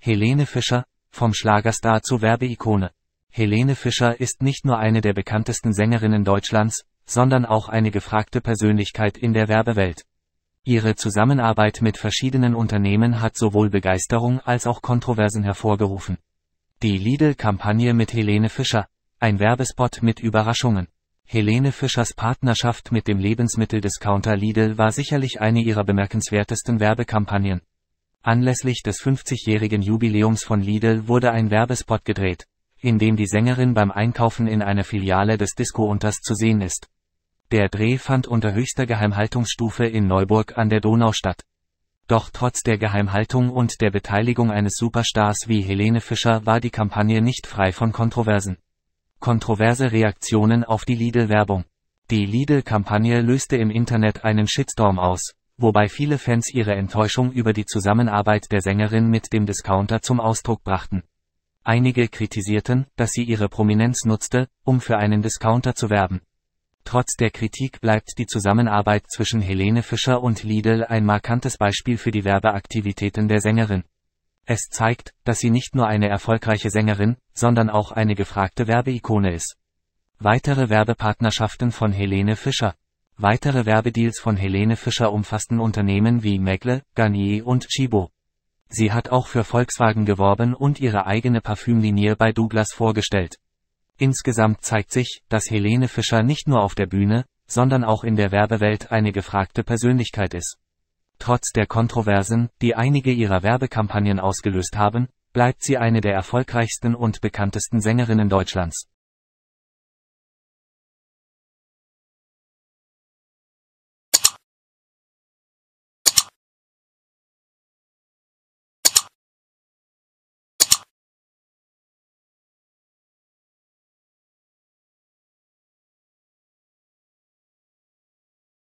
Helene Fischer, vom Schlagerstar zur Werbeikone. Helene Fischer ist nicht nur eine der bekanntesten Sängerinnen Deutschlands, sondern auch eine gefragte Persönlichkeit in der Werbewelt. Ihre Zusammenarbeit mit verschiedenen Unternehmen hat sowohl Begeisterung als auch Kontroversen hervorgerufen. Die Lidl-Kampagne mit Helene Fischer, ein Werbespot mit Überraschungen. Helene Fischers Partnerschaft mit dem Lebensmitteldiscounter Lidl war sicherlich eine ihrer bemerkenswertesten Werbekampagnen. Anlässlich des 50-jährigen Jubiläums von Lidl wurde ein Werbespot gedreht, in dem die Sängerin beim Einkaufen in einer Filiale des Disco-Unters zu sehen ist. Der Dreh fand unter höchster Geheimhaltungsstufe in Neuburg an der Donau statt. Doch trotz der Geheimhaltung und der Beteiligung eines Superstars wie Helene Fischer war die Kampagne nicht frei von Kontroversen. Kontroverse Reaktionen auf die Lidl-Werbung. Die Lidl-Kampagne löste im Internet einen Shitstorm aus, wobei viele Fans ihre Enttäuschung über die Zusammenarbeit der Sängerin mit dem Discounter zum Ausdruck brachten. Einige kritisierten, dass sie ihre Prominenz nutzte, um für einen Discounter zu werben. Trotz der Kritik bleibt die Zusammenarbeit zwischen Helene Fischer und Lidl ein markantes Beispiel für die Werbeaktivitäten der Sängerin. Es zeigt, dass sie nicht nur eine erfolgreiche Sängerin, sondern auch eine gefragte Werbeikone ist. Weitere Werbepartnerschaften von Helene Fischer. Weitere Werbedeals von Helene Fischer umfassten Unternehmen wie Megle, Garnier und Chibo. Sie hat auch für Volkswagen geworben und ihre eigene Parfümlinie bei Douglas vorgestellt. Insgesamt zeigt sich, dass Helene Fischer nicht nur auf der Bühne, sondern auch in der Werbewelt eine gefragte Persönlichkeit ist. Trotz der Kontroversen, die einige ihrer Werbekampagnen ausgelöst haben, bleibt sie eine der erfolgreichsten und bekanntesten Sängerinnen Deutschlands.